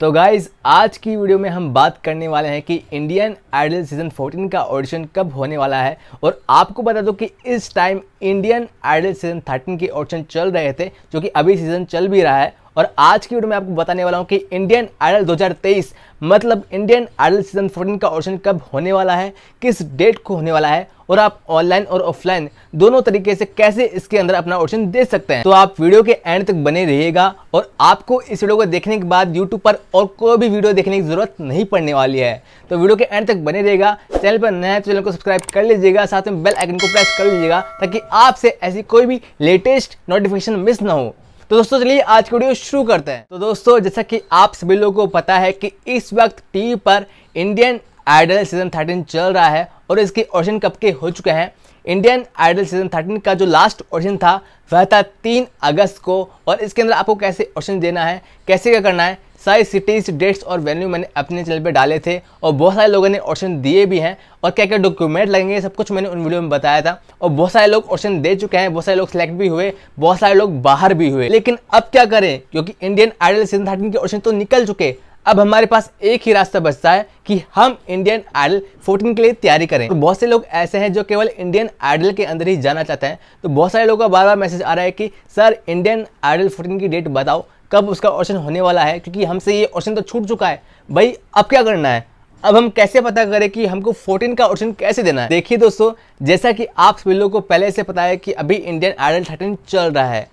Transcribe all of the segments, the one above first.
तो गाइज आज की वीडियो में हम बात करने वाले हैं कि इंडियन आइडल सीज़न 14 का ऑडिशन कब होने वाला है और आपको बता दो कि इस टाइम इंडियन आइडल सीज़न 13 के ऑडिशन चल रहे थे जो कि अभी सीज़न चल भी रहा है और आज की वीडियो में आपको बताने वाला हूँ कि इंडियन आइडल 2023 मतलब इंडियन आइडल सीज़न 14 का ऑडिशन कब होने वाला है किस डेट को होने वाला है और आप ऑनलाइन और ऑफलाइन दोनों तरीके से कैसे इसके अंदर अपना ऑप्शन दे सकते हैं तो आप वीडियो के एंड तक बने रहिएगा और आपको इस वीडियो को देखने के बाद यूट्यूब पर और कोई भी वीडियो देखने की जरूरत नहीं पड़ने वाली है तो वीडियो के एंड तक बने रहेगा चैनल पर नया चैनल तो को सब्सक्राइब कर लीजिएगा साथ में बेल आइकन को प्रेस कर लीजिएगा ताकि आपसे ऐसी कोई भी लेटेस्ट नोटिफिकेशन मिस ना हो तो दोस्तों चलिए आज की वीडियो शुरू करते हैं तो दोस्तों जैसा कि आप सभी लोगों को पता है कि इस वक्त टीवी पर इंडियन आइडल सीजन 13 चल रहा है और इसके ऑडिशन कप के हो चुके हैं इंडियन आइडल सीजन थर्टीन का जो लास्ट ऑडिशन था वह था तीन अगस्त को और इसके अंदर आपको कैसे ऑडिशन देना है कैसे क्या करना है सारी सिटीज़ डेट्स और वेन्यू मैंने अपने चैनल पे डाले थे और बहुत सारे लोगों ने ऑप्शन दिए भी हैं और क्या क्या डॉक्यूमेंट लगेंगे सब कुछ मैंने उन वीडियो में बताया था और बहुत सारे लोग ऑप्शन दे चुके हैं बहुत सारे लोग सेलेक्ट भी हुए बहुत सारे लोग बाहर भी हुए लेकिन अब क्या करें क्योंकि इंडियन आइडल सीजन थर्टीन के ऑप्शन तो निकल चुके अब हमारे पास एक ही रास्ता बचता है कि हम इंडियन आइडल 14 के लिए तैयारी करें तो बहुत से लोग ऐसे हैं जो केवल इंडियन आइडल के अंदर ही जाना चाहते हैं तो बहुत सारे लोगों का बार बार मैसेज आ रहा है कि सर इंडियन आइडल 14 की डेट बताओ कब उसका ऑप्शन होने वाला है क्योंकि हमसे ये ऑप्शन तो छूट चुका है भाई अब क्या करना है अब हम कैसे पता करें कि हमको 14 का ऑप्शन कैसे देना है देखिए दोस्तों जैसा कि आप सभी लोगों को पहले से पता है कि अभी इंडियन आइडल थर्टीन चल रहा है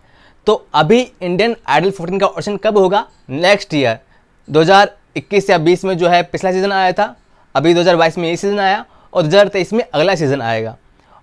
तो अभी इंडियन आइडल फोर्टीन का ऑप्शन कब होगा नेक्स्ट ईयर 2021 या 20 में जो है पिछला सीज़न आया था अभी 2022 में ये सीज़न आया और 2023 में अगला सीज़न आएगा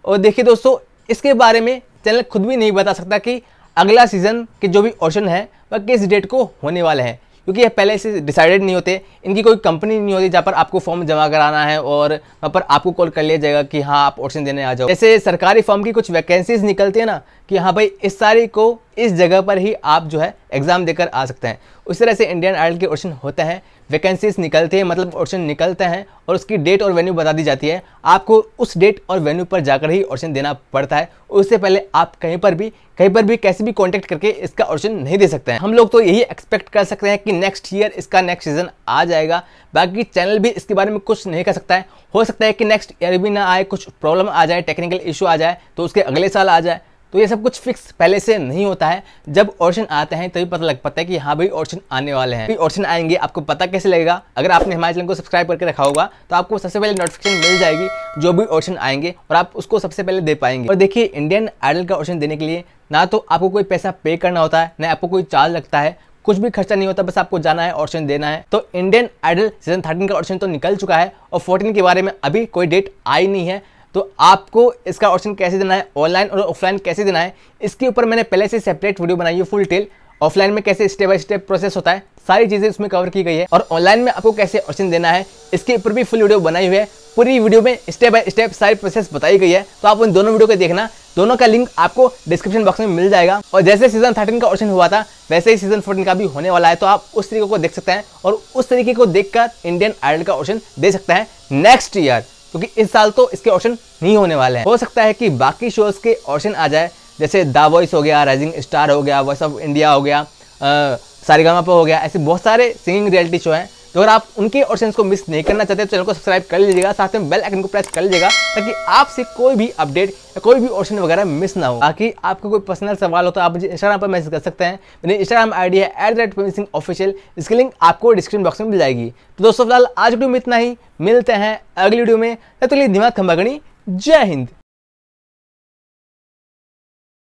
और देखिए दोस्तों इसके बारे में चैनल खुद भी नहीं बता सकता कि अगला सीज़न के जो भी ऑप्शन है वह किस डेट को होने वाले हैं क्योंकि यह पहले से डिसाइडेड नहीं होते इनकी कोई कंपनी नहीं होती जहाँ पर आपको फॉर्म जमा कराना है और वहाँ पर आपको कॉल कर लिया जाएगा कि हाँ आप ऑप्शन देने आ जाओ जैसे सरकारी फॉर्म की कुछ वैकेंसीज निकलती है ना कि हाँ भाई इस तारीख को इस जगह पर ही आप जो है एग्ज़ाम देकर आ सकते हैं उस तरह से इंडियन आइडल के ऑप्शन होते हैं वैकेंसीज निकलते हैं मतलब ऑप्शन निकलते हैं और उसकी डेट और वेन्यू बता दी जाती है आपको उस डेट और वेन्यू पर जाकर ही ऑप्शन देना पड़ता है उससे पहले आप कहीं पर भी कहीं पर भी कैसे भी कॉन्टैक्ट करके इसका ऑप्शन नहीं दे सकते हैं हम लोग तो यही एक्सपेक्ट कर सकते हैं कि नेक्स्ट ईयर इसका नेक्स्ट सीजन आ जाएगा बाकी चैनल भी इसके बारे में कुछ नहीं कर सकता है हो सकता है कि नेक्स्ट ईयर भी ना आए कुछ प्रॉब्लम आ जाए टेक्निकल इशू आ जाए तो उसके अगले साल आ जाए तो ये सब कुछ फिक्स पहले से नहीं होता है जब ऑप्शन आते हैं तभी तो पता लग पाता है कि हाँ भाई ऑप्शन आने वाले हैं ऑप्शन आएंगे आपको पता कैसे लगेगा अगर आपने हमारे चैनल को सब्सक्राइब करके रखा होगा तो आपको सबसे पहले नोटिफिकेशन मिल जाएगी जो भी ऑप्शन आएंगे और आप उसको सबसे पहले दे पाएंगे और देखिए इंडियन आइडल का ऑप्शन देने के लिए ना तो आपको कोई पैसा पे करना होता है ना आपको कोई चार्ज लगता है कुछ भी खर्चा नहीं होता बस आपको जाना है ऑप्शन देना है तो इंडियन आइडल सीजन थर्टीन का ऑप्शन तो निकल चुका है और फोर्टीन के बारे में अभी कोई डेट आई नहीं है तो आपको इसका ऑप्शन कैसे देना है ऑनलाइन और ऑफलाइन कैसे देना है इसके ऊपर मैंने पहले से सेपरेट वीडियो बनाई है फुल टेल ऑफलाइन में कैसे स्टेप बाय स्टेप प्रोसेस होता है सारी चीज़ें उसमें कवर की गई है और ऑनलाइन में आपको कैसे ऑप्शन देना है इसके ऊपर भी फुल वीडियो बनाई हुई है पूरी वीडियो में स्टेप बाय स्टेप सारी प्रोसेस बताई गई है तो आप उन दोनों वीडियो को देखना दोनों का लिंक आपको डिस्क्रिप्शन बॉक्स में मिल जाएगा और जैसे सीजन थर्टीन का ऑप्शन हुआ था वैसे ही सीजन फोर्टीन का भी होने वाला है तो आप उस तरीके को देख सकते हैं और उस तरीके को देखकर इंडियन आइडल का ऑप्शन दे सकते हैं नेक्स्ट ईयर क्योंकि इस साल तो इसके ऑप्शन नहीं होने वाले हैं हो सकता है कि बाकी शोज़ के ऑप्शन आ जाए जैसे द वॉइस हो गया राइजिंग स्टार हो गया वॉइस ऑफ इंडिया हो गया पर हो गया ऐसे बहुत सारे सिंगिंग रियलिटी शो हैं तो अगर आप उनके ऑप्शन को मिस नहीं करना चाहते तो चैनल को सब्सक्राइब कर लीजिएगा साथ में बेल आइकन को प्रेस कर लीजिएगा ताकि आपसे कोई भी अपडेट या कोई भी ऑप्शन वगैरह मिस ना हो बाकी आपको कोई पर्सनल सवाल हो तो आप मुझे इंस्टाग्राम पर मैसेज कर सकते हैं मेरी इंस्टाग्राम आई है at the rate Singh official इसकी लिंक आपको डिस्क्रिप्शन बॉक्स में मिल जाएगी तो दोस्तों फिलहाल आज वीडियो में इतना ही मिलते हैं अगली वीडियो में तब दिमाग खंबागणी जय हिंद